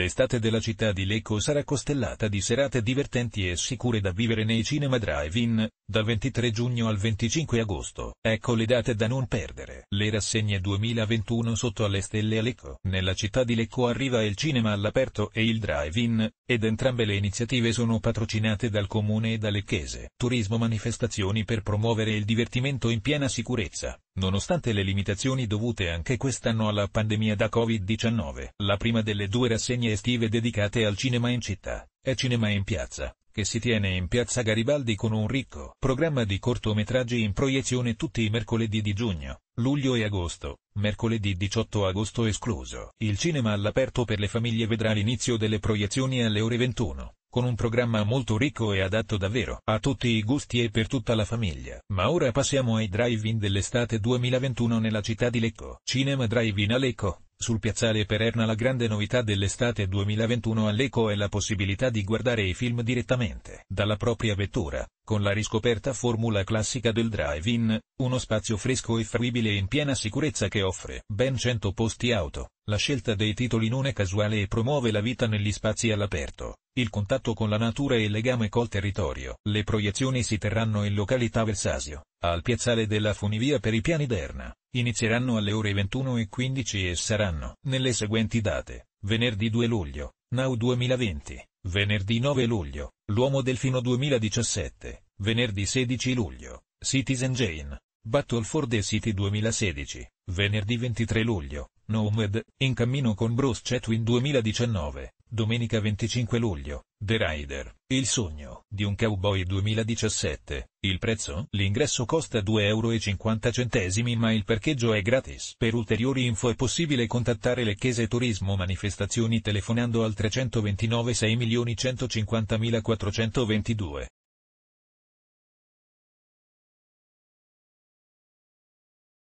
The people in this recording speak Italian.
l'estate della città di Lecco sarà costellata di serate divertenti e sicure da vivere nei cinema drive-in, dal 23 giugno al 25 agosto. Ecco le date da non perdere. Le rassegne 2021 sotto alle stelle a Lecco. Nella città di Lecco arriva il cinema all'aperto e il drive-in, ed entrambe le iniziative sono patrocinate dal comune e da Lecchese. Turismo manifestazioni per promuovere il divertimento in piena sicurezza. Nonostante le limitazioni dovute anche quest'anno alla pandemia da Covid-19, la prima delle due rassegne estive dedicate al cinema in città, è Cinema in Piazza, che si tiene in Piazza Garibaldi con un ricco programma di cortometraggi in proiezione tutti i mercoledì di giugno, luglio e agosto, mercoledì 18 agosto escluso. Il cinema all'aperto per le famiglie vedrà l'inizio delle proiezioni alle ore 21 con un programma molto ricco e adatto davvero a tutti i gusti e per tutta la famiglia. Ma ora passiamo ai drive-in dell'estate 2021 nella città di Lecco. Cinema Drive-in a Lecco. Sul piazzale Pererna la grande novità dell'estate 2021 a Lecco è la possibilità di guardare i film direttamente dalla propria vettura, con la riscoperta formula classica del drive-in, uno spazio fresco e fruibile in piena sicurezza che offre ben 100 posti auto, la scelta dei titoli non è casuale e promuove la vita negli spazi all'aperto, il contatto con la natura e il legame col territorio. Le proiezioni si terranno in località Versasio, al piazzale della funivia per i piani d'Erna, inizieranno alle ore 21.15 e, e saranno nelle seguenti date, venerdì 2 luglio, NAU 2020. Venerdì 9 luglio, l'Uomo Delfino 2017, venerdì 16 luglio, Citizen Jane, Battle for the City 2016, venerdì 23 luglio, Nomad, in cammino con Bruce Chatwin 2019, domenica 25 luglio, The Rider, Il Sogno di un Cowboy 2017. Il prezzo? L'ingresso costa 2,50 euro ma il parcheggio è gratis. Per ulteriori info è possibile contattare le Chiese Turismo Manifestazioni telefonando al 329 6 150 422.